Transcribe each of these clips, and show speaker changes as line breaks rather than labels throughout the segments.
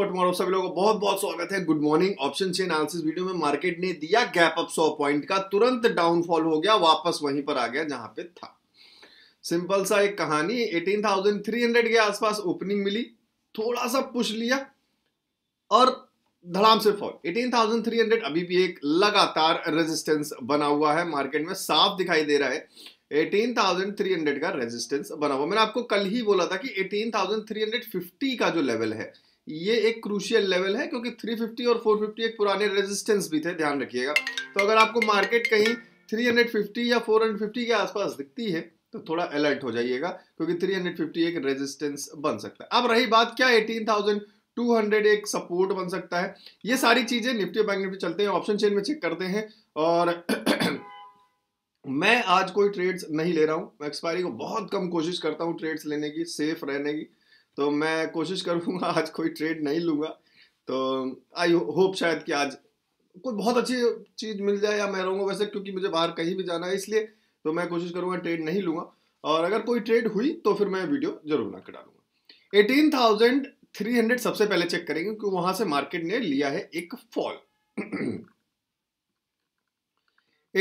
सभी लोगों बहुत बहुत स्वागत है गुड मॉर्निंग ऑप्शन से एनालिसिस वीडियो में मार्केट ने दिया गैप अप 100 पॉइंट का तुरंत डाउनफॉल हो गया वापस वहीं पर आ गया जहां पे था सिंपल सा एक कहानी 18,300 के आसपास ओपनिंग मिली थोड़ा सा पुश लिया और धड़ाम से फॉल 18,300 अभी भी एक लगातार रेजिस्टेंस बना हुआ है मार्केट में साफ दिखाई दे रहा है 18,300 का रेजिस्टेंस बना हुआ मैंने आपको कल ही बोला था कि 18,350 का जो लेवल है ये एक क्रूशियल लेवल है क्योंकि 350 और 450 एक पुराने रेजिस्टेंस भी थे ध्यान रखिएगा तो अगर आपको मार्केट कहीं 350 या 450 के आसपास दिखती है तो थोड़ा अलर्ट हो जाइएगा क्योंकि 350 एक रेजिस्टेंस बन सकता है अब रही बात क्या 18,200 एक सपोर्ट बन सकता है ये सारी चीजें निफ्टी बैंक निफ्टी चलते हैं ऑप्शन चेन में चेक करते हैं और मैं आज कोई ट्रेड्स नहीं ले रहा हूँ एक्सपायरी को बहुत कम कोशिश करता हूँ ट्रेड्स लेने की सेफ रहने की तो मैं कोशिश करूँगा आज कोई ट्रेड नहीं लूँगा तो आई होप शायद कि आज कोई बहुत अच्छी चीज़ मिल जाए या मैं रहूँगा वैसे क्योंकि मुझे बाहर कहीं भी जाना है इसलिए तो मैं कोशिश करूँगा ट्रेड नहीं लूँगा और अगर कोई ट्रेड हुई तो फिर मैं वीडियो जरूर ना कटा डालूंगा एटीन थाउजेंड थ्री हंड्रेड सबसे पहले चेक करेंगे क्योंकि वहां से मार्केट ने लिया है एक fall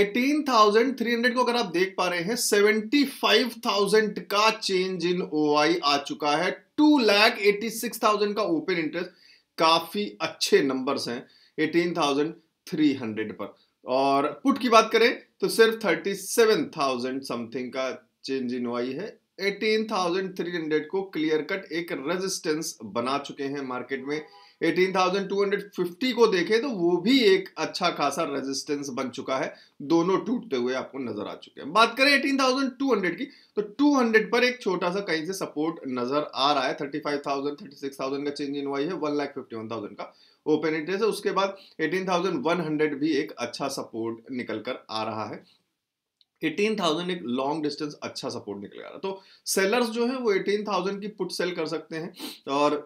eighteen thousand three hundred को अगर आप देख पा रहे हैं सेवेंटी फाइव थाउजेंड का चेंज इन ओ आ चुका है two lakh eighty six thousand का ओपन इंटरेस्ट काफी अच्छे नंबर्स हैं एटीन थाउजेंड थ्री हंड्रेड पर और पुट की बात करें तो सिर्फ थर्टी सेवन थाउजेंड समथिंग का चेंज इन हुआ है एटीन थाउजेंड थ्री हंड्रेड को क्लियर कट एक रेजिस्टेंस बना चुके हैं मार्केट में 18,250 को देखें तो वो भी एक अच्छा खासा रेजिस्टेंस बन चुका है दोनों टूटते हुए आपको नजर आ चुके हैं बात करें 18,200 की तो 200 पर एक छोटा सा कहीं से सपोर्ट नजर आ रहा है 35,000 36,000 का चेंज इन वाई है one one lakh fifty thousand का ओपन इंटरेस्ट है उसके बाद 18,100 भी एक अच्छा सपोर्ट निकल कर आ रहा है 18,000 एक लॉन्ग डिस्टेंस अच्छा सपोर्ट निकल गया तो सेलर्स जो है वो 18,000 की पुट सेल कर सकते हैं और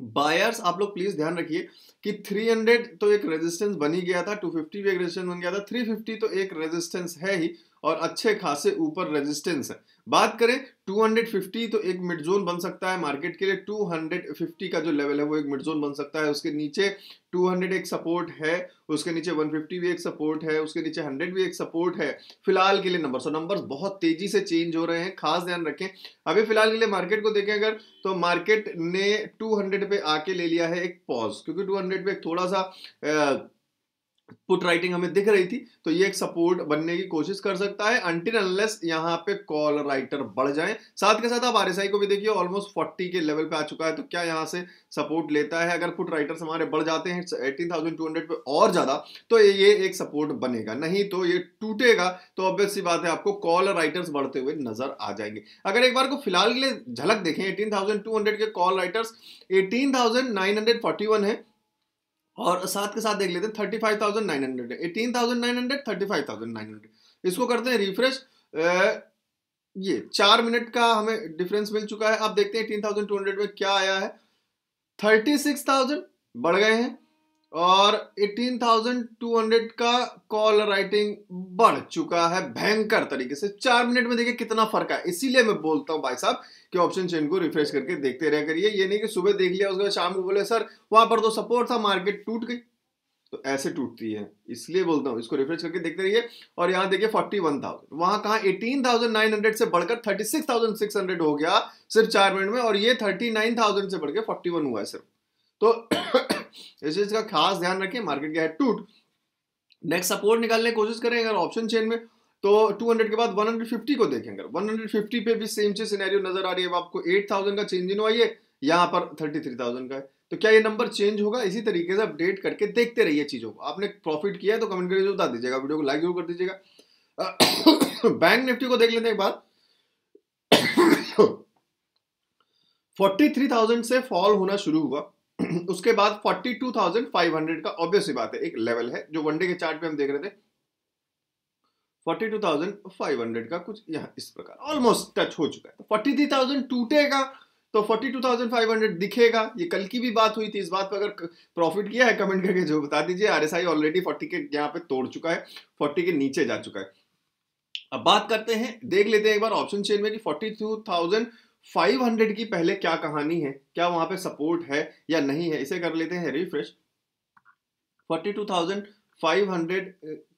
बायर्स आप लोग प्लीज ध्यान रखिए कि 300 तो एक रेजिस्टेंस बन ही गया था 250 भी एक रेजिस्टेंस बन गया था 350 तो एक रेजिस्टेंस है ही और अच्छे खासे ऊपर रेजिस्टेंस है बात करें 250 तो एक मिड जोन बन सकता है मार्केट के लिए 250 का जो लेवल है वो एक मिड जोन बन सकता है उसके नीचे 200 एक सपोर्ट है उसके नीचे 150 भी एक सपोर्ट है उसके नीचे 100 भी एक सपोर्ट है फिलहाल के लिए नंबर सो नंबर्स बहुत तेजी से चेंज हो रहे हैं खास ध्यान रखें अभी फिलहाल के लिए मार्केट को देखें अगर तो मार्केट ने टू पे आके ले लिया है एक पॉज क्योंकि टू पे थोड़ा सा पुट राइटिंग हमें दिख रही थी तो ये एक सपोर्ट बनने की कोशिश कर सकता है अनलेस यहाँ पे कॉल राइटर बढ़ जाए साथ के साथ आप आर को भी देखिए ऑलमोस्ट 40 के लेवल पे आ चुका है तो क्या यहाँ से सपोर्ट लेता है अगर पुट राइटर्स हमारे बढ़ जाते हैं एटीन थाउजेंड टू हंड्रेड पे और ज़्यादा तो ये एक सपोर्ट बनेगा नहीं तो ये टूटेगा तो ऑब्वियस सी बात है आपको कॉल राइटर्स बढ़ते हुए नजर आ जाएंगे अगर एक बार को फिलहाल के लिए झलक देखें एटीन के कॉल राइटर्स एटीन है और साथ के साथ देख लेते हैं thirty five thousand nine hundred eighteen thousand nine hundred thirty five thousand nine hundred इसको करते हैं रिफ्रेश ये चार मिनट का हमें डिफरेंस मिल चुका है आप देखते हैं एटीन थाउजेंड टू हंड्रेड में क्या आया है थर्टी सिक्स थाउजेंड बढ़ गए हैं और 18,200 का कॉल राइटिंग बढ़ चुका है भयंकर तरीके से चार मिनट में देखिए कितना फर्क है इसीलिए मैं बोलता हूं भाई साहब कि ऑप्शन चेन को रिफ्रेश करके देखते रह करिए ये नहीं कि सुबह देख लिया उसके बाद शाम को बोले सर वहां पर तो सपोर्ट था मार्केट टूट गई तो ऐसे टूटती है इसलिए बोलता हूं इसको रिफ्रेश करके देखते रहिए और यहां देखिए फोर्टी वन थाउजेंड वहां कहा एटीन थाउजेंड नाइन हंड्रेड से बढ़कर thirty six thousand six hundred हो गया सिर्फ चार मिनट में और ये थर्टी नाइन थाउजेंड से बढ़कर फोर्टी वन हुआ है सिर्फ तो इस चीज का खास ध्यान रखें मार्केट गया है टूट नेक्स्ट सपोर्ट निकालने की कोशिश करें अगर ऑप्शन चेन में तो 200 के बाद 150 को देखें अगर 150 पे भी सेम चीज सिनेरियो नजर आ रही है आपको 8000 का चेंज इन हुआ आइए यहाँ पर 33000 का है तो क्या ये नंबर चेंज होगा इसी तरीके से अपडेट करके देखते रहिए चीज़ों को आपने प्रॉफिट किया है तो कमेंट करके बता दीजिएगा वीडियो को लाइक जरूर कर दीजिएगा बैंक निफ्टी को देख लेते हैं एक बार 43,000 से फॉल होना शुरू हुआ उसके बाद 42,500 का ऑब्वियस ही बात है एक लेवल है जो वनडे के चार्ट पे हम देख रहे थे 42,500 का कुछ यहाँ इस प्रकार ऑलमोस्ट टच हो चुका है तो 43,000 टूटेगा तो 42,500 दिखेगा ये कल की भी बात हुई थी इस बात पर अगर प्रॉफिट किया है कमेंट करके जो बता दीजिए आरएसआई ऑलरेडी 40 के यहाँ पे तोड़ चुका है 40 के नीचे जा चुका है अब बात करते हैं देख लेते हैं एक बार ऑप्शन चेन में कि 42,000 500 की पहले क्या कहानी है क्या वहां पे सपोर्ट है या नहीं है इसे कर लेते हैं रिफ्रेश 42,500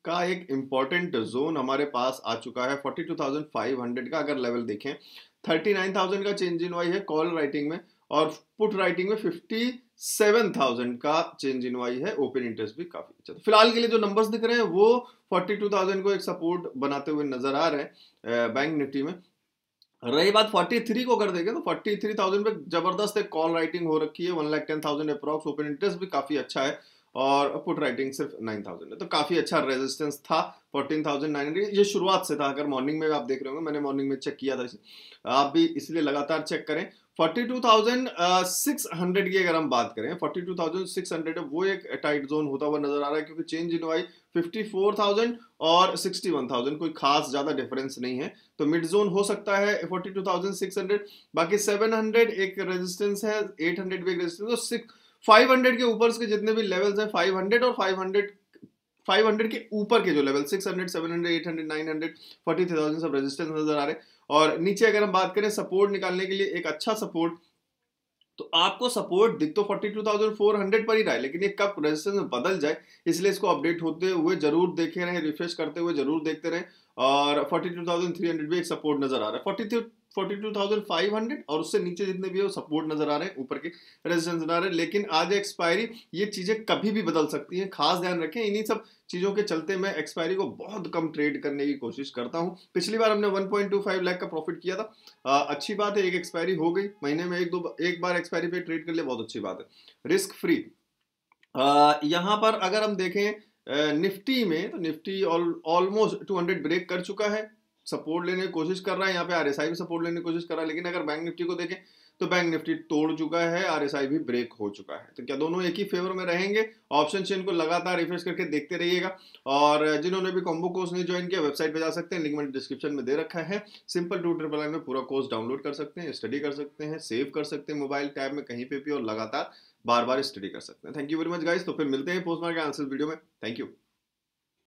का एक इंपॉर्टेंट जोन हमारे पास आ चुका है 42,500 का अगर लेवल देखें 39,000 का चेंज इन वाई है कॉल राइटिंग में और पुट राइटिंग में 57,000 का चेंज इन वाई है ओपन इंटरेस्ट भी काफी अच्छा फिलहाल के लिए जो नंबर्स दिख रहे हैं वो 42,000 को एक सपोर्ट बनाते हुए नजर आ रहे हैं बैंक निफ्टी में रही बात 43 को कर देखें तो 43,000 पे जबरदस्त एक कॉल राइटिंग हो रखी है one lakh ten thousand approx open interest भी काफी अच्छा है और पुट राइटिंग सिर्फ 9,000 है तो काफी अच्छा रेजिस्टेंस था 14,900 ये शुरुआत से था अगर मॉर्निंग में आप देख रहे होंगे मैंने मॉर्निंग में चेक किया था इसे आप भी इसलिए लगातार चेक करें 42,600 की अगर हम बात करें 42,600 वो एक टाइट जोन होता हुआ नजर आ रहा है क्योंकि चेंज इन वाई 54,000 और 61,000 कोई खास ज़्यादा डिफरेंस नहीं है तो मिड जोन हो सकता है 42,600 बाकी 700 एक रेजिस्टेंस है 800 भी एक रेजिस्टेंस तो सिक्स 500 के ऊपर के जितने भी लेवल्स हैं 500 और 500 500 के ऊपर के जो लेवल 600, 700, 800, 900, 40,000 रेजिस्टेंस नजर आ रहे और नीचे अगर हम बात करें सपोर्ट निकालने के लिए एक अच्छा सपोर्ट तो आपको सपोर्ट दिख तो 42,400 पर ही रहा है लेकिन ये कब रेजिस्टेंस बदल जाए इसलिए इसको अपडेट होते हुए जरूर देखे रहे रिफ्रेश करते हुए जरूर देखते रहे और 42,300 भी एक सपोर्ट नजर आ रहा है 42,500 और उससे नीचे जितने भी है सपोर्ट नजर आ रहे हैं ऊपर के रेजिस्टेंस नजर आ रहे हैं लेकिन आज एक्सपायरी ये चीजें कभी भी बदल सकती हैं खास ध्यान रखें इन्हीं सब चीजों के चलते मैं एक्सपायरी को बहुत कम ट्रेड करने की कोशिश करता हूं पिछली बार हमने 1.25 लाख का प्रॉफिट किया था आ, अच्छी बात है एक एक्सपायरी हो गई महीने में एक दो एक बार एक्सपायरी पे ट्रेड कर लिया बहुत अच्छी बात है रिस्क फ्री यहाँ पर अगर हम देखें निफ्टी में तो निफ्टी ऑलमोस्ट टू 200 ब्रेक कर चुका है सपोर्ट लेने की कोशिश कर रहा है यहाँ पे आई भी सपोर्ट लेने की कोशिश कर रहा है लेकिन अगर बैंक निफ्टी को देखें तो बैंक निफ्टी तोड़ चुका है आई भी ब्रेक हो चुका है तो क्या दोनों एक ही फेवर में रहेंगे ऑप्शन चेन को लगातार रिफ्रेश करके देखते रहिएगा और जिन्होंने भी कॉम्बो कोर्स नहीं ज्वाइन किया वेबसाइट पर जा सकते हैं लिंक मैंने डिस्क्रिप्शन में दे रखा है सिंपल टू ट्रिपल में पूरा कोर्स डाउनलोड कर सकते हैं स्टडी कर सकते हैं सेव कर सकते हैं मोबाइल टैब में कहीं पर भी और लगातार बार बार स्टडी कर सकते हैं thank you very much guys तो फिर मिलते हैं पोस्ट मार्केट आंसर वीडियो में थैंक यू